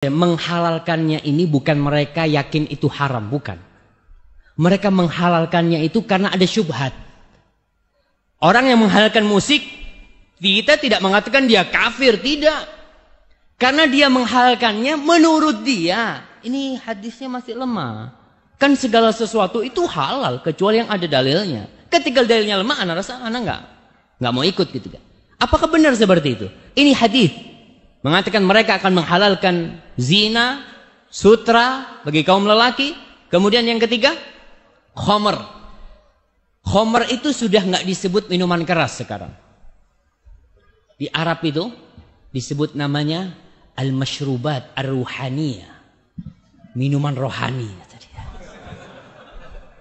Menghalalkannya ini bukan mereka yakin itu haram, bukan. Mereka menghalalkannya itu karena ada syubhat. Orang yang menghalalkan musik, kita tidak mengatakan dia kafir, tidak. Karena dia menghalalkannya menurut dia. Ini hadisnya masih lemah. Kan segala sesuatu itu halal, kecuali yang ada dalilnya. Ketika dalilnya lemah, anak rasa anak nggak nggak mau ikut gitu kan. Apakah benar seperti itu? Ini hadis mengatakan mereka akan menghalalkan zina, sutra bagi kaum lelaki. Kemudian yang ketiga, khomer. Khomer itu sudah nggak disebut minuman keras sekarang. Di Arab itu disebut namanya al-mashrubat ar ruhaniya Minuman rohani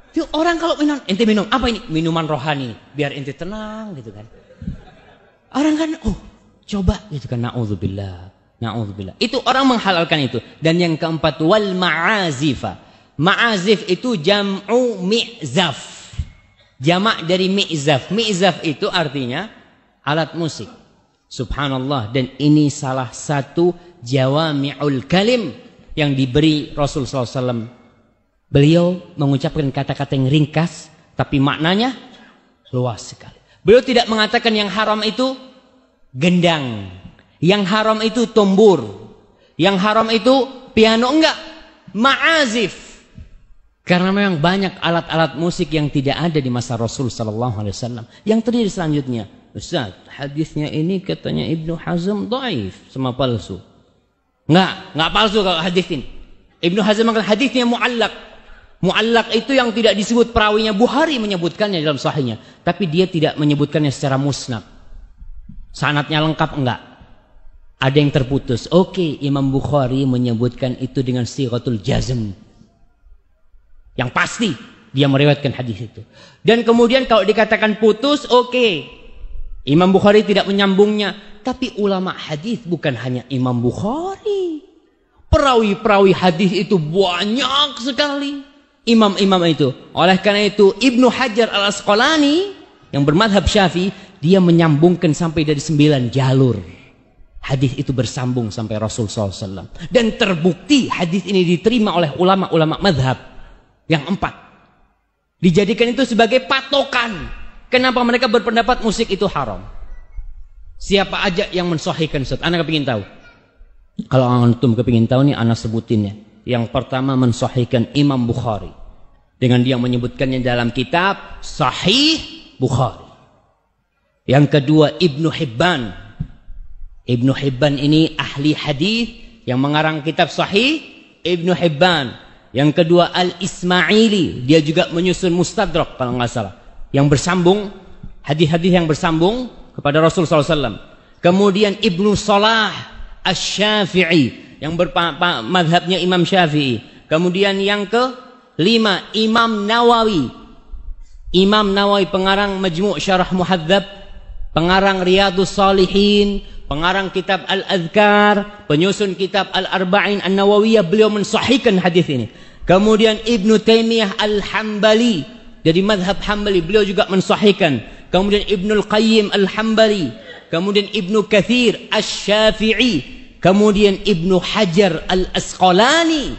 Itu orang kalau minum, ente minum apa ini? Minuman rohani, biar ente tenang gitu kan. Orang kan, oh Coba gitu kan naudzubillah. Naudzubillah. Itu orang menghalalkan itu. Dan yang keempat wal ma'azifa. Ma'azif itu jam'u mi'zaf. Jamak dari mi'zaf. Mi'zaf itu artinya alat musik. Subhanallah dan ini salah satu jawami'ul kalim yang diberi Rasul SAW. Beliau mengucapkan kata-kata yang ringkas tapi maknanya luas sekali. Beliau tidak mengatakan yang haram itu gendang. Yang haram itu tombur. Yang haram itu piano enggak. Ma'azif. Karena memang banyak alat-alat musik yang tidak ada di masa Rasul sallallahu alaihi wasallam. Yang terjadi selanjutnya, Ustaz, hadisnya ini katanya Ibnu Hazm dhaif sama palsu. Enggak, enggak palsu kalau hadis ini. Ibnu Hazm mengatakan hadisnya muallak. Muallak itu yang tidak disebut perawinya Bukhari menyebutkannya dalam sahihnya, tapi dia tidak menyebutkannya secara musnad sanatnya lengkap enggak? Ada yang terputus. Oke, okay, Imam Bukhari menyebutkan itu dengan sigatul jazm. Yang pasti dia meriwayatkan hadis itu. Dan kemudian kalau dikatakan putus, oke. Okay. Imam Bukhari tidak menyambungnya, tapi ulama hadis bukan hanya Imam Bukhari. Perawi-perawi hadis itu banyak sekali. Imam-imam itu. Oleh karena itu Ibnu Hajar Al Asqalani yang bermadhab Syafi'i dia menyambungkan sampai dari sembilan jalur. Hadis itu bersambung sampai Rasul SAW. Dan terbukti hadis ini diterima oleh ulama-ulama madhab. Yang empat. Dijadikan itu sebagai patokan. Kenapa mereka berpendapat musik itu haram. Siapa aja yang mensohikan set Anak kepingin tahu. Kalau antum kepingin tahu nih anak sebutinnya Yang pertama mensohikan Imam Bukhari. Dengan dia menyebutkannya dalam kitab Sahih Bukhari. Yang kedua Ibnu Hibban. Ibnu Hibban ini ahli hadis yang mengarang kitab sahih Ibnu Hibban. Yang kedua Al-Ismaili, dia juga menyusun Mustadrak kalau nggak salah. Yang bersambung hadis-hadis yang bersambung kepada Rasul SAW. Kemudian Ibnu Salah Asy-Syafi'i yang bermadhabnya Imam Syafi'i. Kemudian yang ke lima Imam Nawawi. Imam Nawawi pengarang Majmu' Syarah Muhadzab pengarang Riyadhus Salihin, pengarang kitab al Azkar, penyusun kitab Al-Arba'in An-Nawawiyah, beliau mensahihkan hadis ini. Kemudian Ibn Taymiyah Al-Hambali, jadi madhab Hambali, beliau juga mensahihkan. Kemudian Ibn Al-Qayyim Al-Hambali, kemudian Ibn Kathir Al-Shafi'i, kemudian Ibn Hajar Al-Asqalani,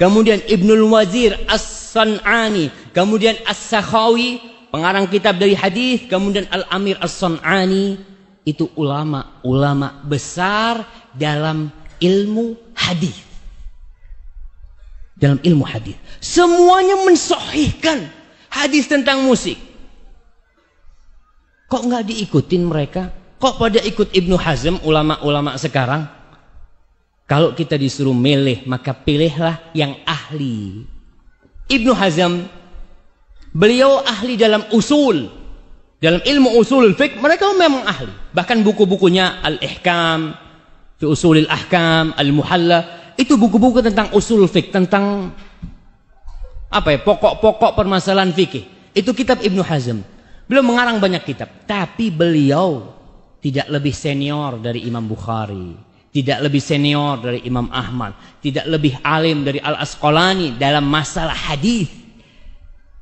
kemudian Ibnul wazir as sanani kemudian as sakhawi pengarang kitab dari hadis kemudian Al Amir As-Sun'ani itu ulama-ulama besar dalam ilmu hadis. Dalam ilmu hadis. Semuanya mensohihkan hadis tentang musik. Kok nggak diikutin mereka? Kok pada ikut Ibnu Hazm ulama-ulama sekarang? Kalau kita disuruh milih, maka pilihlah yang ahli. Ibnu Hazm Beliau ahli dalam usul. Dalam ilmu usul fiqh mereka memang ahli. Bahkan buku-bukunya Al-Ihkam, Fi Usulil Ahkam, Al-Muhalla, itu buku-buku tentang usul fiqh, tentang apa ya, pokok-pokok permasalahan fikih. Itu kitab Ibnu Hazm. Beliau mengarang banyak kitab, tapi beliau tidak lebih senior dari Imam Bukhari tidak lebih senior dari Imam Ahmad, tidak lebih alim dari Al Asqalani dalam masalah hadis.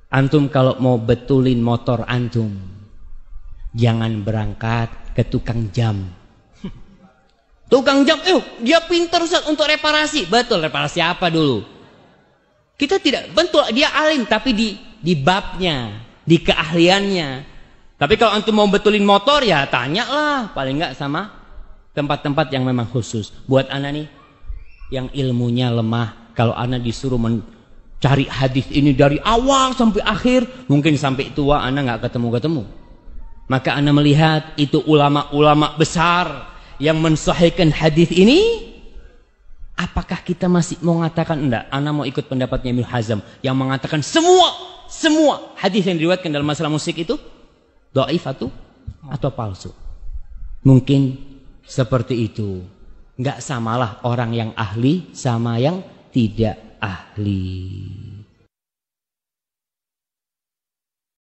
Antum kalau mau betulin motor antum, jangan berangkat ke tukang jam. Tukang jam, eh, dia pintar Ustaz untuk reparasi. Betul, reparasi apa dulu? Kita tidak bentuk dia alim tapi di di babnya, di keahliannya. Tapi kalau antum mau betulin motor ya tanyalah paling enggak sama tempat-tempat yang memang khusus. Buat anak nih yang ilmunya lemah, kalau anak disuruh men cari hadis ini dari awal sampai akhir mungkin sampai tua anda nggak ketemu ketemu maka anda melihat itu ulama-ulama besar yang mensahihkan hadis ini apakah kita masih mau mengatakan enggak anda mau ikut pendapatnya Ibnu Hazm yang mengatakan semua semua hadis yang diriwayatkan dalam masalah musik itu doaif atau atau palsu mungkin seperti itu nggak samalah orang yang ahli sama yang tidak ahli.